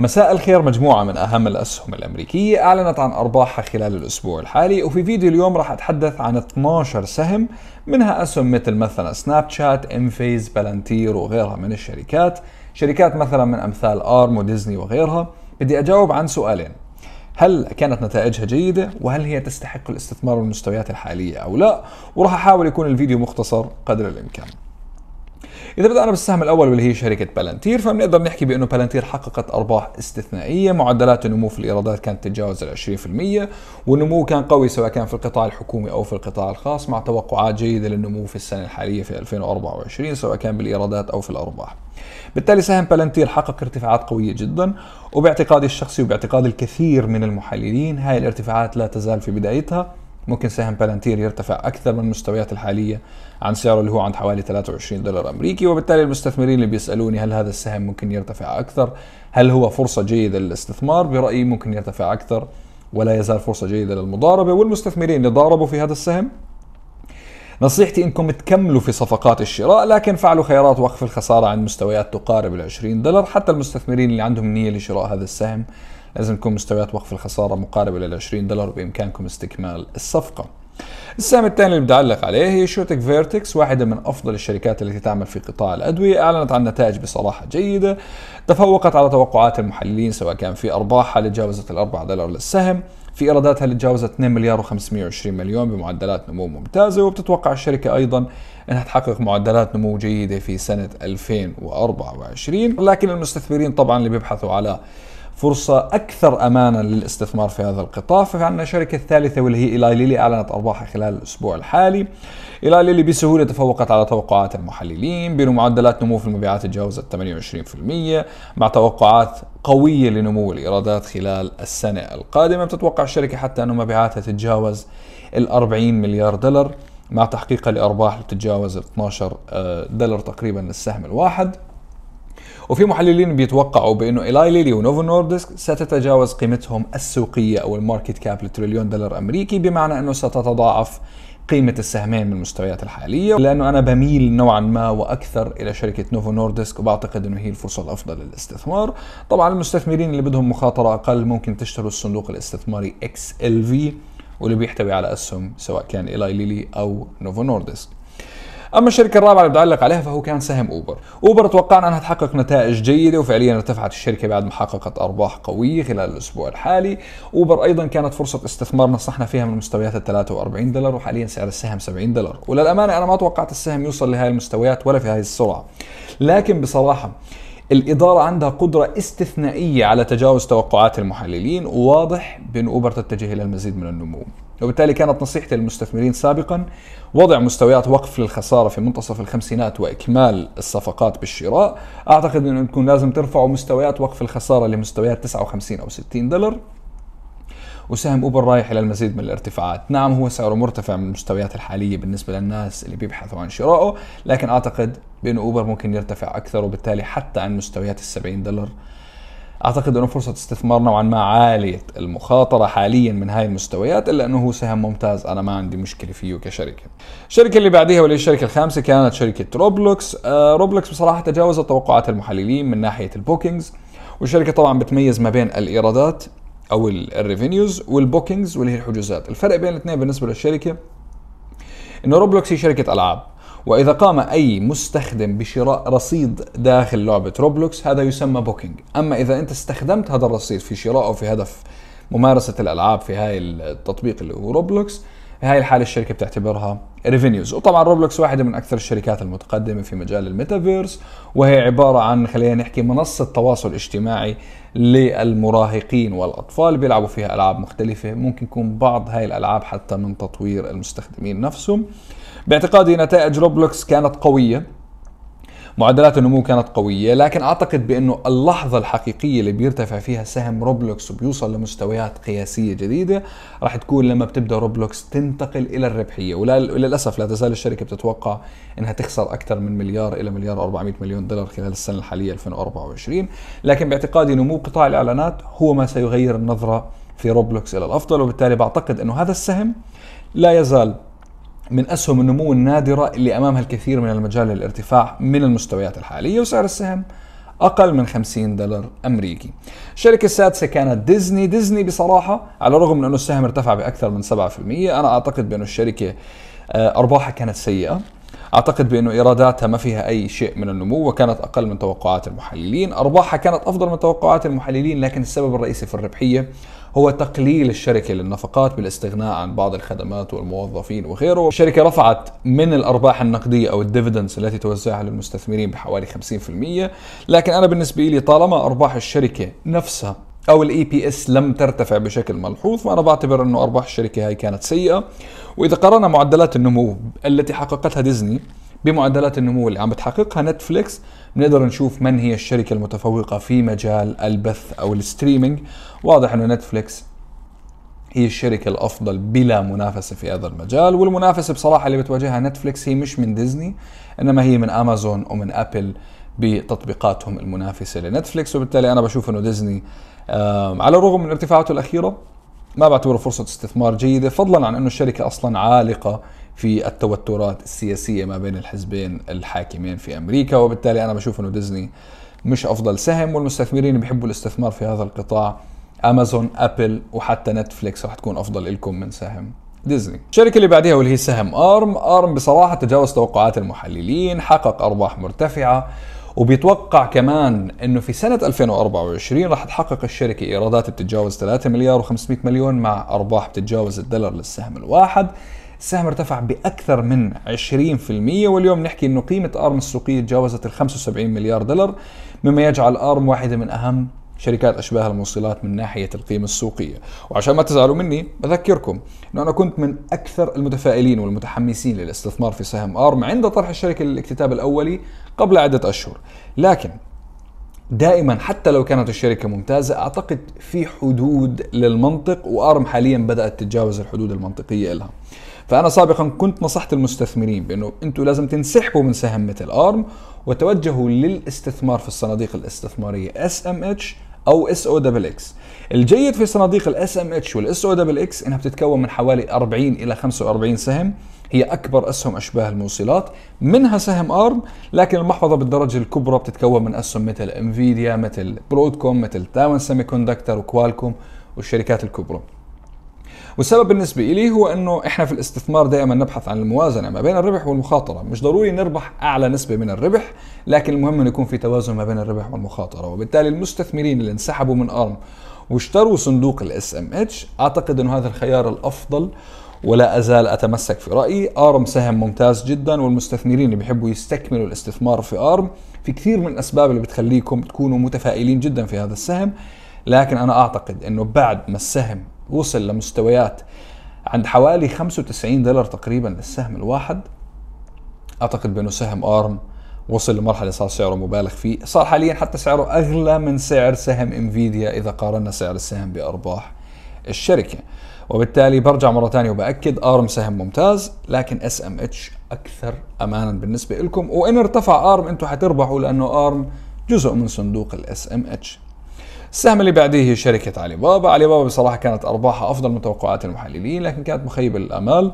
مساء الخير مجموعة من أهم الأسهم الأمريكية أعلنت عن أرباحها خلال الأسبوع الحالي وفي فيديو اليوم راح أتحدث عن 12 سهم منها أسهم مثل مثلا سناب شات، إنفيز، بلانتير وغيرها من الشركات شركات مثلا من أمثال أرم وديزني وغيرها بدي أجاوب عن سؤالين هل كانت نتائجها جيدة وهل هي تستحق الاستثمار بالمستويات الحالية أو لا وراح أحاول يكون الفيديو مختصر قدر الإمكان إذا بدأنا بالسهم الأول واللي هي شركة بلانتير فبنقدر نحكي بأنه بلانتير حققت أرباح استثنائية معدلات النمو في الإيرادات كانت تتجاوز ال 20% والنمو كان قوي سواء كان في القطاع الحكومي أو في القطاع الخاص مع توقعات جيدة للنمو في السنة الحالية في 2024 سواء كان بالإيرادات أو في الأرباح بالتالي سهم بلانتير حقق ارتفاعات قوية جدا وباعتقادي الشخصي وباعتقاد الكثير من المحللين هاي الارتفاعات لا تزال في بدايتها ممكن سهم بالانتير يرتفع أكثر من المستويات الحالية عن سعره اللي هو عند حوالي 23 دولار أمريكي وبالتالي المستثمرين اللي بيسألوني هل هذا السهم ممكن يرتفع أكثر هل هو فرصة جيدة للاستثمار برأيي ممكن يرتفع أكثر ولا يزال فرصة جيدة للمضاربة والمستثمرين اللي ضاربوا في هذا السهم نصيحتي انكم تكملوا في صفقات الشراء لكن فعلوا خيارات وقف الخسارة عند مستويات تقارب ال 20 دولار حتى المستثمرين اللي عندهم نية لشراء هذا السهم لازم تكون مستويات وقف الخسارة مقاربة لل 20 دولار بإمكانكم استكمال الصفقة السهم الثاني اللي بدي اعلق عليه هي شوتك فيرتكس واحدة من أفضل الشركات التي تعمل في قطاع الأدوية أعلنت عن نتائج بصراحة جيدة تفوقت على توقعات المحللين سواء كان في أرباحها اللي تجاوزت الأربعة دولار للسهم في ايراداتها اللي تجاوزت 2 مليار و520 مليون بمعدلات نمو ممتازه وبتتوقع الشركه ايضا انها تحقق معدلات نمو جيده في سنه 2024 لكن المستثمرين طبعا اللي بيبحثوا على فرصة أكثر أمانا للاستثمار في هذا القطاع فعندنا الشركة الثالثة واللي هي إيلاي ليلي أعلنت أرباحها خلال الأسبوع الحالي إيلاي ليلي بسهولة تفوقت على توقعات المحللين بين معدلات نمو في المبيعات تجاوزت 28% مع توقعات قوية لنمو الإيرادات خلال السنة القادمة بتتوقع الشركة حتى أن مبيعاتها تتجاوز ال 40 مليار دولار مع تحقيقها لأرباح تتجاوز 12 آه، دولار تقريبا للسهم الواحد وفي محللين بيتوقعوا بانه ايلاي ليلي ونوفو نوردسك ستتجاوز قيمتهم السوقيه او الماركت كاب لتريليون دولار امريكي بمعنى انه ستتضاعف قيمة السهمين من المستويات الحالية لأنه أنا بميل نوعا ما وأكثر إلى شركة نوفو نوردسك وبعتقد أنه هي الفرصة الأفضل للاستثمار طبعا المستثمرين اللي بدهم مخاطرة أقل ممكن تشتروا الصندوق الاستثماري XLV واللي بيحتوي على أسهم سواء كان إلاي ليلي أو نوفو نوردسك اما الشركه الرابعه اللي بتعلق عليها فهو كان سهم اوبر اوبر توقعنا انها تحقق نتائج جيده وفعليا ارتفعت الشركه بعد ما حققت ارباح قويه خلال الاسبوع الحالي اوبر ايضا كانت فرصه استثمار نصحنا فيها من مستويات ال 43 دولار وحاليا سعر السهم 70 دولار وللامانه انا ما توقعت السهم يوصل لهي المستويات ولا في هذه السرعه لكن بصراحه الإدارة عندها قدرة استثنائية على تجاوز توقعات المحللين وواضح بأن أوبر تتجه إلى المزيد من النمو وبالتالي كانت نصيحتي للمستثمرين سابقا وضع مستويات وقف للخسارة في منتصف الخمسينات وإكمال الصفقات بالشراء أعتقد أنه يكون لازم ترفعوا مستويات وقف الخسارة لمستويات 59 أو 60 دولار وسهم اوبر رايح الى المزيد من الارتفاعات، نعم هو سعره مرتفع من المستويات الحاليه بالنسبه للناس اللي بيبحثوا عن شرائه، لكن اعتقد بأن أوبر ممكن يرتفع أكثر وبالتالي حتى عن مستويات ال 70 دولار أعتقد أنه فرصة استثمار نوعا ما عالية المخاطرة حاليا من هاي المستويات إلا أنه هو سهم ممتاز أنا ما عندي مشكلة فيه كشركة الشركة اللي بعديها واللي الشركة الخامسة كانت شركة روبلوكس آه روبلوكس بصراحة تجاوزت توقعات المحللين من ناحية البوكينجز والشركة طبعا بتميز ما بين الإيرادات أو الريفينيوز والبوكينجز واللي هي الحجوزات الفرق بين الاثنين بالنسبة للشركة انه روبلوكس هي شركه العاب وإذا قام أي مستخدم بشراء رصيد داخل لعبة روبلوكس هذا يسمى بوكينج أما إذا أنت استخدمت هذا الرصيد في شراء أو في هدف ممارسة الألعاب في هاي التطبيق اللي هو روبلوكس هاي الحالة الشركة بتعتبرها ريفينيوز وطبعا روبلوكس واحدة من أكثر الشركات المتقدمة في مجال الميتافيرس وهي عبارة عن خلينا نحكي منصة تواصل اجتماعي للمراهقين والأطفال بيلعبوا فيها ألعاب مختلفة ممكن يكون بعض هاي الألعاب حتى من تطوير المستخدمين نفسهم باعتقادي نتائج روبلوكس كانت قوية معدلات النمو كانت قوية لكن أعتقد بأنه اللحظة الحقيقية اللي بيرتفع فيها سهم روبلوكس وبيوصل لمستويات قياسية جديدة راح تكون لما بتبدأ روبلوكس تنتقل إلى الربحية وللأسف لا تزال الشركة بتتوقع أنها تخسر أكثر من مليار إلى مليار 400 مليون دولار خلال السنة الحالية 2024 لكن باعتقادي نمو قطاع الإعلانات هو ما سيغير النظرة في روبلوكس إلى الأفضل وبالتالي بعتقد أنه هذا السهم لا يزال من أسهم النمو النادرة اللي أمامها الكثير من المجال للارتفاع من المستويات الحالية وسعر السهم أقل من 50 دولار أمريكي الشركة السادسة كانت ديزني ديزني بصراحة على الرغم من أنه السهم ارتفع بأكثر من 7% أنا أعتقد بأنه الشركة آه، أرباحها كانت سيئة اعتقد بانه ايراداتها ما فيها اي شيء من النمو وكانت اقل من توقعات المحللين، ارباحها كانت افضل من توقعات المحللين لكن السبب الرئيسي في الربحيه هو تقليل الشركة للنفقات بالاستغناء عن بعض الخدمات والموظفين وغيره الشركة رفعت من الأرباح النقدية أو الديفيدنس التي توزعها للمستثمرين بحوالي 50% لكن أنا بالنسبة لي طالما أرباح الشركة نفسها او الاي بي e اس لم ترتفع بشكل ملحوظ فانا بعتبر انه ارباح الشركه هاي كانت سيئه واذا قارنا معدلات النمو التي حققتها ديزني بمعدلات النمو اللي عم بتحققها نتفليكس بنقدر نشوف من هي الشركه المتفوقه في مجال البث او الستريمينج واضح انه نتفليكس هي الشركة الأفضل بلا منافسة في هذا المجال والمنافسة بصراحة اللي بتواجهها نتفليكس هي مش من ديزني إنما هي من أمازون ومن أبل بتطبيقاتهم المنافسة لنتفليكس وبالتالي أنا بشوف إنه ديزني على الرغم من ارتفاعاته الأخيرة ما بعتبره فرصة استثمار جيدة فضلا عن أنه الشركة أصلا عالقة في التوترات السياسيه ما بين الحزبين الحاكمين في امريكا وبالتالي انا بشوف انه ديزني مش افضل سهم والمستثمرين بيحبوا الاستثمار في هذا القطاع امازون ابل وحتى نتفليكس رح تكون افضل لكم من سهم ديزني الشركة اللي بعدها واللي هي سهم أرم أرم بصراحة تجاوز توقعات المحللين حقق أرباح مرتفعة وبيتوقع كمان انه في سنة 2024 راح تحقق الشركة ايرادات بتتجاوز 3 مليار و500 مليون مع ارباح بتتجاوز الدولار للسهم الواحد السهم ارتفع بأكثر من 20% واليوم نحكي أنه قيمة أرم السوقية تجاوزت ال 75 مليار دولار مما يجعل أرم واحدة من أهم شركات أشباه الموصلات من ناحية القيمة السوقية وعشان ما تزعلوا مني بذكركم أنه أنا كنت من أكثر المتفائلين والمتحمسين للاستثمار في سهم أرم عند طرح الشركة للاكتتاب الأولي قبل عدة أشهر لكن دائما حتى لو كانت الشركة ممتازة أعتقد في حدود للمنطق وأرم حاليا بدأت تتجاوز الحدود المنطقية لها فانا سابقا كنت نصحت المستثمرين بانه انتم لازم تنسحبوا من سهم مثل ارم وتوجهوا للاستثمار في الصناديق الاستثماريه اس ام اتش او اس او دبل اكس الجيد في صناديق الاس ام اتش والاس او دبل اكس انها بتتكون من حوالي 40 الى 45 سهم هي اكبر اسهم اشباه الموصلات منها سهم ارم لكن المحفظه بالدرجه الكبرى بتتكون من اسهم مثل انفيديا مثل برودكوم مثل تاون سيمي كوندكتر وكوالكوم والشركات الكبرى والسبب بالنسبة لي هو أنه إحنا في الاستثمار دائما نبحث عن الموازنة ما بين الربح والمخاطرة مش ضروري نربح أعلى نسبة من الربح لكن المهم أن يكون في توازن ما بين الربح والمخاطرة وبالتالي المستثمرين اللي انسحبوا من أرم واشتروا صندوق الاس ام اتش اعتقد انه هذا الخيار الافضل ولا ازال اتمسك في رايي ارم سهم ممتاز جدا والمستثمرين اللي بيحبوا يستكملوا الاستثمار في ارم في كثير من الاسباب اللي بتخليكم تكونوا متفائلين جدا في هذا السهم لكن انا اعتقد انه بعد ما السهم وصل لمستويات عند حوالي 95 دولار تقريبا للسهم الواحد اعتقد بانه سهم ارم وصل لمرحله صار سعره مبالغ فيه صار حاليا حتى سعره اغلى من سعر سهم انفيديا اذا قارنا سعر السهم بارباح الشركه وبالتالي برجع مره ثانيه وباكد ارم سهم ممتاز لكن اس ام اتش اكثر امانا بالنسبه لكم وان ارتفع ارم انتم حتربحوا لانه ارم جزء من صندوق الاس ام اتش السهم اللي بعديه هي شركة علي بابا علي بابا بصراحة كانت أرباحها أفضل من توقعات المحللين لكن كانت مخيبة للأمال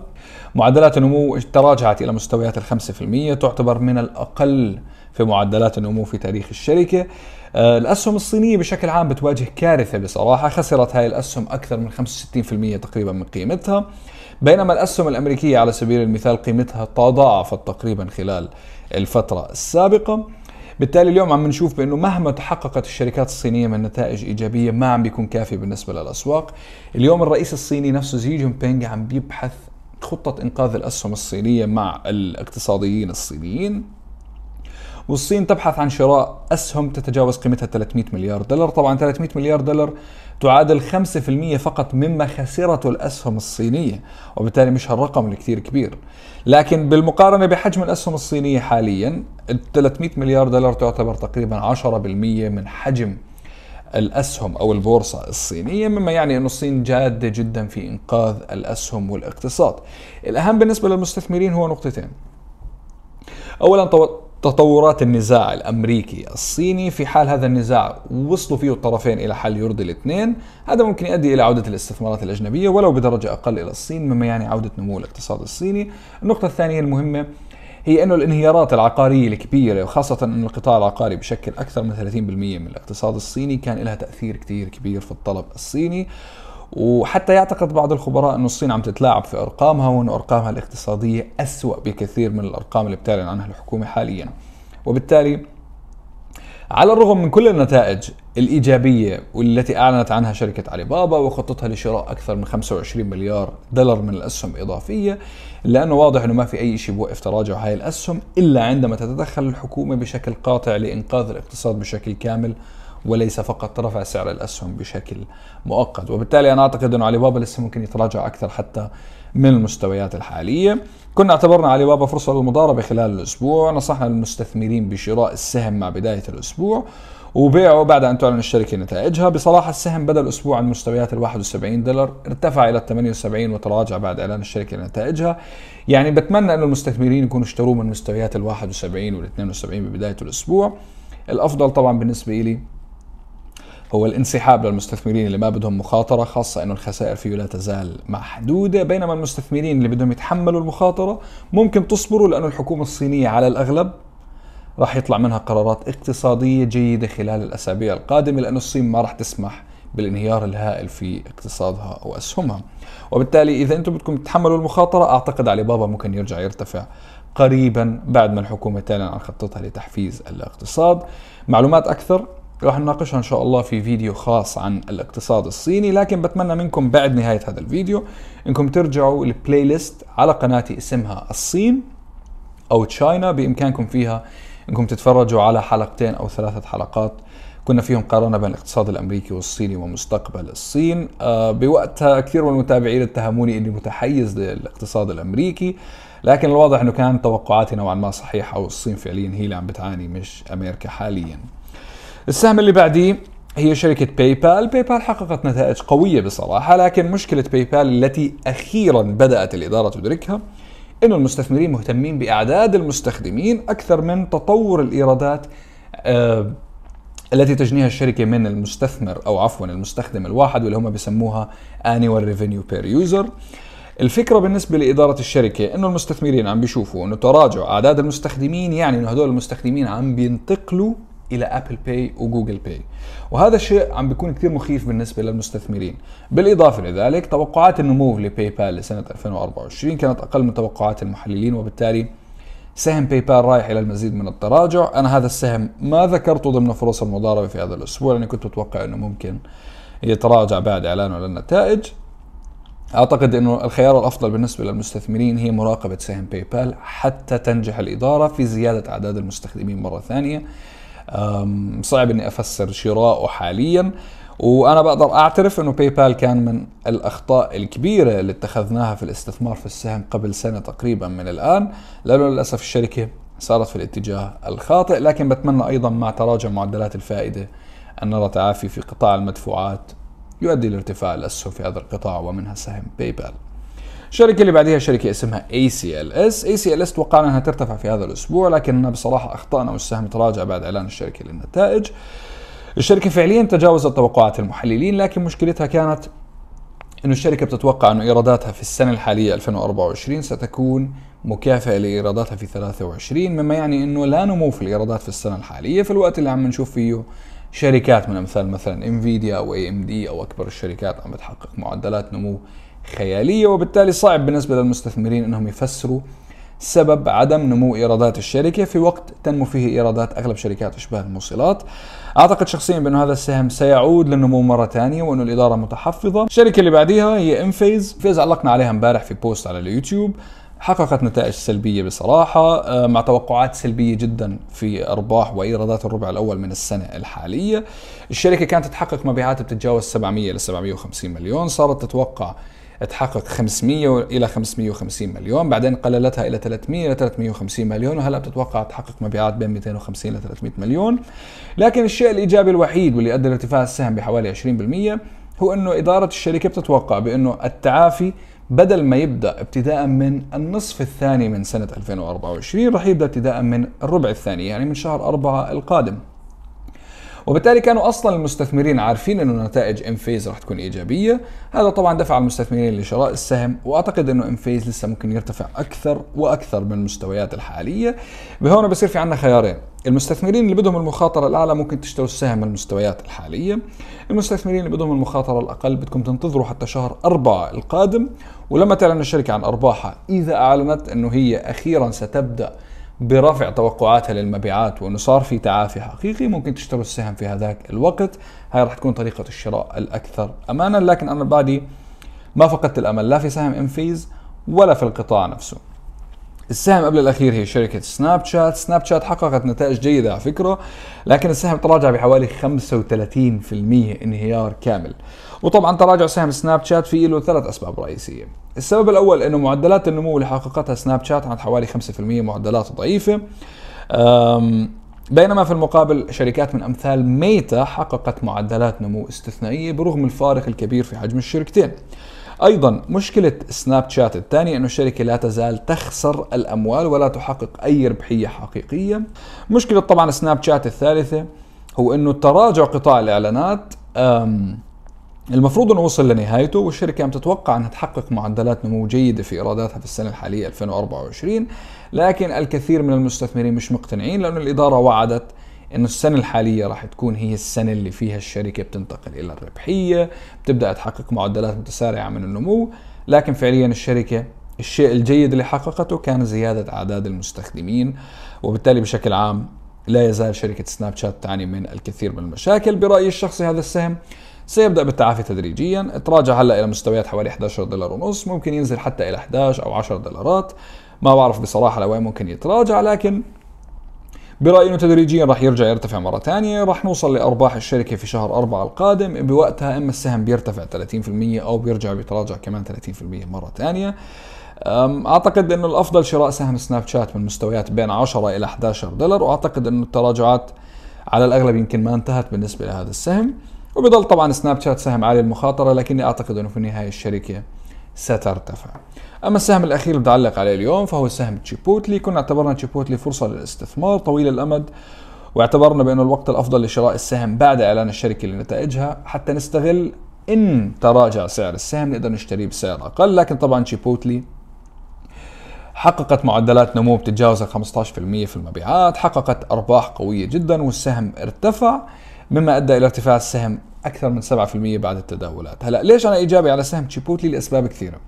معدلات النمو تراجعت إلى مستويات الخمسة في المية تعتبر من الأقل في معدلات النمو في تاريخ الشركة آه، الأسهم الصينية بشكل عام بتواجه كارثة بصراحة خسرت هاي الأسهم أكثر من 65% تقريبا من قيمتها بينما الأسهم الأمريكية على سبيل المثال قيمتها تضاعفت تقريبا خلال الفترة السابقة بالتالي اليوم عم نشوف بانه مهما تحققت الشركات الصينيه من نتائج ايجابيه ما عم بيكون كافي بالنسبه للاسواق اليوم الرئيس الصيني نفسه زي جين بينغ عم بيبحث خطه انقاذ الاسهم الصينيه مع الاقتصاديين الصينيين والصين تبحث عن شراء أسهم تتجاوز قيمتها 300 مليار دولار طبعا 300 مليار دولار تعادل 5% فقط مما خسرته الأسهم الصينية وبالتالي مش هالرقم الكثير كبير لكن بالمقارنة بحجم الأسهم الصينية حاليا 300 مليار دولار تعتبر تقريبا 10% من حجم الاسهم او البورصه الصينيه مما يعني ان الصين جاده جدا في انقاذ الاسهم والاقتصاد. الاهم بالنسبه للمستثمرين هو نقطتين. اولا تطورات النزاع الامريكي الصيني في حال هذا النزاع وصلوا فيه الطرفين الى حل يرضي الاثنين هذا ممكن يؤدي الى عوده الاستثمارات الاجنبيه ولو بدرجه اقل الى الصين مما يعني عوده نمو الاقتصاد الصيني النقطه الثانيه المهمه هي انه الانهيارات العقاريه الكبيره وخاصه ان القطاع العقاري بشكل اكثر من 30% من الاقتصاد الصيني كان لها تاثير كثير كبير في الطلب الصيني وحتى يعتقد بعض الخبراء أن الصين عم تتلاعب في أرقامها وأن أرقامها الاقتصادية أسوأ بكثير من الأرقام اللي بتعلن عنها الحكومة حاليا وبالتالي على الرغم من كل النتائج الإيجابية والتي أعلنت عنها شركة علي بابا وخطتها لشراء أكثر من 25 مليار دولار من الأسهم إضافية لأنه واضح أنه ما في أي شيء بوقف تراجع هاي الأسهم إلا عندما تتدخل الحكومة بشكل قاطع لإنقاذ الاقتصاد بشكل كامل وليس فقط رفع سعر الاسهم بشكل مؤقت وبالتالي انا اعتقد انه علي بابا لسه ممكن يتراجع اكثر حتى من المستويات الحاليه كنا اعتبرنا علي بابا فرصه للمضاربه خلال الاسبوع نصحنا المستثمرين بشراء السهم مع بدايه الاسبوع وبيعه بعد ان تعلن الشركه نتائجها بصراحه السهم بدا الاسبوع عن مستويات ال 71 دولار ارتفع الى ال 78 وتراجع بعد اعلان الشركه نتائجها يعني بتمنى انه المستثمرين يكونوا اشتروه من مستويات ال 71 وال 72 ببدايه الاسبوع الافضل طبعا بالنسبه لي هو الانسحاب للمستثمرين اللي ما بدهم مخاطرة خاصة أنه الخسائر فيه لا تزال محدودة بينما المستثمرين اللي بدهم يتحملوا المخاطرة ممكن تصبروا لأنه الحكومة الصينية على الأغلب راح يطلع منها قرارات اقتصادية جيدة خلال الأسابيع القادمة لأنه الصين ما راح تسمح بالانهيار الهائل في اقتصادها وأسهمها وبالتالي اذا انتم بدكم تتحملوا المخاطره اعتقد علي بابا ممكن يرجع يرتفع قريبا بعد ما الحكومه تعلن عن خطتها لتحفيز الاقتصاد معلومات اكثر راح نناقشها ان شاء الله في فيديو خاص عن الاقتصاد الصيني لكن بتمنى منكم بعد نهايه هذا الفيديو انكم ترجعوا البلاي ليست على قناتي اسمها الصين او تشاينا بامكانكم فيها انكم تتفرجوا على حلقتين او ثلاثه حلقات كنا فيهم قارنة بين الاقتصاد الأمريكي والصيني ومستقبل الصين آه، بوقتها كثير من المتابعين اتهموني أني متحيز للاقتصاد الأمريكي لكن الواضح أنه كان توقعاتي نوعا ما صحيحة والصين فعليا هي اللي عم بتعاني مش أمريكا حاليا السهم اللي بعديه هي شركة باي بال باي بال حققت نتائج قوية بصراحة لكن مشكلة باي بال التي أخيرا بدأت الإدارة تدركها أن المستثمرين مهتمين بأعداد المستخدمين أكثر من تطور الإيرادات آه التي تجنيها الشركة من المستثمر أو عفوا المستخدم الواحد واللي هم بيسموها annual revenue per user الفكرة بالنسبة لإدارة الشركة أنه المستثمرين عم بيشوفوا أنه تراجع أعداد المستخدمين يعني أنه هدول المستخدمين عم بينتقلوا الى ابل باي وجوجل باي وهذا الشيء عم بيكون كثير مخيف بالنسبه للمستثمرين بالاضافه لذلك توقعات النمو لباي بال لسنه 2024 كانت اقل من توقعات المحللين وبالتالي سهم باي بال رايح الى المزيد من التراجع انا هذا السهم ما ذكرته ضمن فرص المضاربه في هذا الاسبوع لاني كنت اتوقع انه ممكن يتراجع بعد اعلانه للنتائج اعتقد انه الخيار الافضل بالنسبه للمستثمرين هي مراقبه سهم باي بال حتى تنجح الاداره في زياده اعداد المستخدمين مره ثانيه صعب اني افسر شراؤه حاليا وانا بقدر اعترف انه باي بال كان من الاخطاء الكبيره اللي اتخذناها في الاستثمار في السهم قبل سنه تقريبا من الان لانه للاسف الشركه صارت في الاتجاه الخاطئ لكن بتمنى ايضا مع تراجع معدلات الفائده ان نرى تعافي في قطاع المدفوعات يؤدي لارتفاع الاسهم في هذا القطاع ومنها سهم باي بال الشركة اللي بعدها شركة اسمها ACLS ACLS توقعنا أنها ترتفع في هذا الأسبوع لكننا بصراحة أخطأنا والسهم تراجع بعد إعلان الشركة للنتائج الشركة فعليا تجاوزت توقعات المحللين لكن مشكلتها كانت انه الشركة بتتوقع انه إيراداتها في السنة الحالية 2024 ستكون مكافئة لإيراداتها في 23 مما يعني أنه لا نمو في الإيرادات في السنة الحالية في الوقت اللي عم نشوف فيه شركات من امثال مثلا انفيديا او اي ام دي او اكبر الشركات عم بتحقق معدلات نمو خياليه وبالتالي صعب بالنسبه للمستثمرين انهم يفسروا سبب عدم نمو ايرادات الشركه في وقت تنمو فيه ايرادات اغلب شركات اشباه الموصلات. اعتقد شخصيا بانه هذا السهم سيعود للنمو مره ثانيه وانه الاداره متحفظه. الشركه اللي بعديها هي انفيز، انفيز علقنا عليها امبارح في بوست على اليوتيوب. حققت نتائج سلبية بصراحة آه، مع توقعات سلبية جدا في أرباح وإيرادات الربع الأول من السنة الحالية الشركة كانت تحقق مبيعات بتتجاوز 700 ل 750 مليون صارت تتوقع تحقق 500 الى 550 مليون بعدين قللتها الى 300 الى 350 مليون وهلا بتتوقع تحقق مبيعات بين 250 الى 300 مليون لكن الشيء الايجابي الوحيد واللي ادى لارتفاع السهم بحوالي 20% هو انه اداره الشركه بتتوقع بانه التعافي بدل ما يبدا ابتداء من النصف الثاني من سنه 2024 رح يبدا ابتداء من الربع الثاني يعني من شهر 4 القادم وبالتالي كانوا اصلا المستثمرين عارفين انه نتائج ام فيز رح تكون ايجابيه هذا طبعا دفع المستثمرين لشراء السهم واعتقد انه ام فيز لسه ممكن يرتفع اكثر واكثر من المستويات الحاليه بهون بصير في عندنا خيارين المستثمرين اللي بدهم المخاطرة الأعلى ممكن تشتروا السهم من المستويات الحالية المستثمرين اللي بدهم المخاطرة الأقل بدكم تنتظروا حتى شهر أربعة القادم ولما تعلن الشركة عن أرباحها إذا أعلنت أنه هي أخيرا ستبدأ برفع توقعاتها للمبيعات وانه صار في تعافي حقيقي ممكن تشتروا السهم في هذاك الوقت هاي راح تكون طريقه الشراء الاكثر امانا لكن انا بعدي ما فقدت الامل لا في سهم انفيز ولا في القطاع نفسه السهم قبل الأخير هي شركة سناب شات سناب شات حققت نتائج جيدة على فكرة لكن السهم تراجع بحوالي 35% انهيار كامل وطبعا تراجع سهم سناب شات في له ثلاث أسباب رئيسية السبب الأول أنه معدلات النمو اللي حققتها سناب شات عند حوالي 5% معدلات ضعيفة بينما في المقابل شركات من امثال ميتا حققت معدلات نمو استثنائيه برغم الفارق الكبير في حجم الشركتين. ايضا مشكله سناب شات الثانيه انه الشركه لا تزال تخسر الاموال ولا تحقق اي ربحيه حقيقيه مشكله طبعا سناب شات الثالثه هو انه تراجع قطاع الاعلانات المفروض انه وصل لنهايته والشركه عم تتوقع انها تحقق معدلات نمو جيده في ايراداتها في السنه الحاليه 2024 لكن الكثير من المستثمرين مش مقتنعين لانه الاداره وعدت انه السنه الحاليه راح تكون هي السنه اللي فيها الشركه بتنتقل الى الربحيه بتبدا تحقق معدلات متسارعه من النمو لكن فعليا الشركه الشيء الجيد اللي حققته كان زياده اعداد المستخدمين وبالتالي بشكل عام لا يزال شركه سناب شات تعاني من الكثير من المشاكل برايي الشخصي هذا السهم سيبدا بالتعافي تدريجيا تراجع هلا الى مستويات حوالي 11 دولار ونص ممكن ينزل حتى الى 11 او 10 دولارات ما بعرف بصراحه لوين ممكن يتراجع لكن برأيي انه تدريجيا راح يرجع يرتفع مرة ثانية راح نوصل لأرباح الشركة في شهر أربعة القادم بوقتها إما السهم بيرتفع 30% أو بيرجع بيتراجع كمان 30% مرة ثانية اعتقد انه الافضل شراء سهم سناب شات من مستويات بين 10 الى 11 دولار واعتقد انه التراجعات على الاغلب يمكن ما انتهت بالنسبه لهذا السهم وبضل طبعا سناب شات سهم عالي المخاطره لكني اعتقد انه في النهايه الشركه سترتفع اما السهم الاخير اللي بدي عليه اليوم فهو سهم تشيبوتلي كنا اعتبرنا تشيبوتلي فرصه للاستثمار طويل الامد واعتبرنا بانه الوقت الأفضل لشراء السهم بعد إعلان الشركة لنتائجها حتى نستغل إن تراجع سعر السهم نقدر نشتريه بسعر أقل لكن طبعا شيبوتلي حققت معدلات نمو بتتجاوز ال 15% في المبيعات حققت أرباح قوية جدا والسهم ارتفع مما أدى إلى ارتفاع السهم أكثر من 7% بعد التداولات هلأ ليش أنا إيجابي على سهم تشيبوتلي لأسباب كثيرة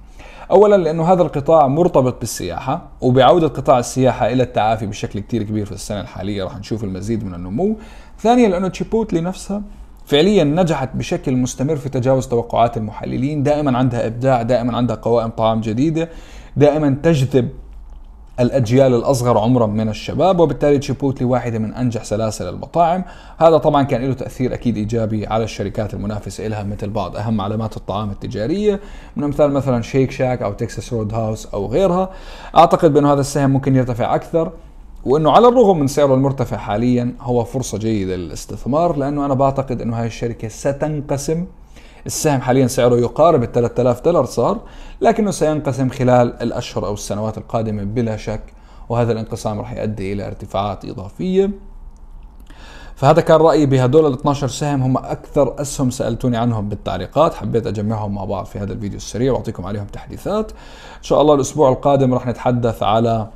اولا لانه هذا القطاع مرتبط بالسياحه وبعوده قطاع السياحه الى التعافي بشكل كتير كبير في السنه الحاليه راح نشوف المزيد من النمو ثانيا لانه تشيبوتلي نفسها فعليا نجحت بشكل مستمر في تجاوز توقعات المحللين دائما عندها ابداع دائما عندها قوائم طعام جديده دائما تجذب الأجيال الأصغر عمرا من الشباب وبالتالي تشيبوتلي واحدة من أنجح سلاسل المطاعم هذا طبعا كان له تأثير أكيد إيجابي على الشركات المنافسة إلها مثل بعض أهم علامات الطعام التجارية من أمثال مثلا شيك شاك أو تكساس رود هاوس أو غيرها أعتقد بأن هذا السهم ممكن يرتفع أكثر وانه على الرغم من سعره المرتفع حاليا هو فرصه جيده للاستثمار لانه انا بعتقد انه هاي الشركه ستنقسم السهم حاليا سعره يقارب ال 3000 دولار صار لكنه سينقسم خلال الأشهر أو السنوات القادمة بلا شك وهذا الانقسام راح يؤدي إلى ارتفاعات إضافية فهذا كان رأيي بهدول ال 12 سهم هم أكثر أسهم سألتوني عنهم بالتعليقات حبيت أجمعهم مع بعض في هذا الفيديو السريع وأعطيكم عليهم تحديثات إن شاء الله الأسبوع القادم راح نتحدث على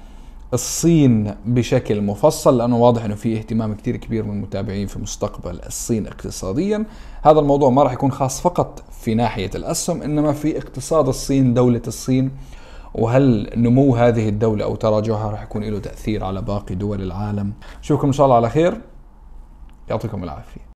الصين بشكل مفصل لانه واضح انه في اهتمام كثير كبير من المتابعين في مستقبل الصين اقتصاديا، هذا الموضوع ما راح يكون خاص فقط في ناحيه الاسهم انما في اقتصاد الصين، دوله الصين وهل نمو هذه الدوله او تراجعها راح يكون له تاثير على باقي دول العالم؟ اشوفكم ان شاء الله على خير يعطيكم العافيه.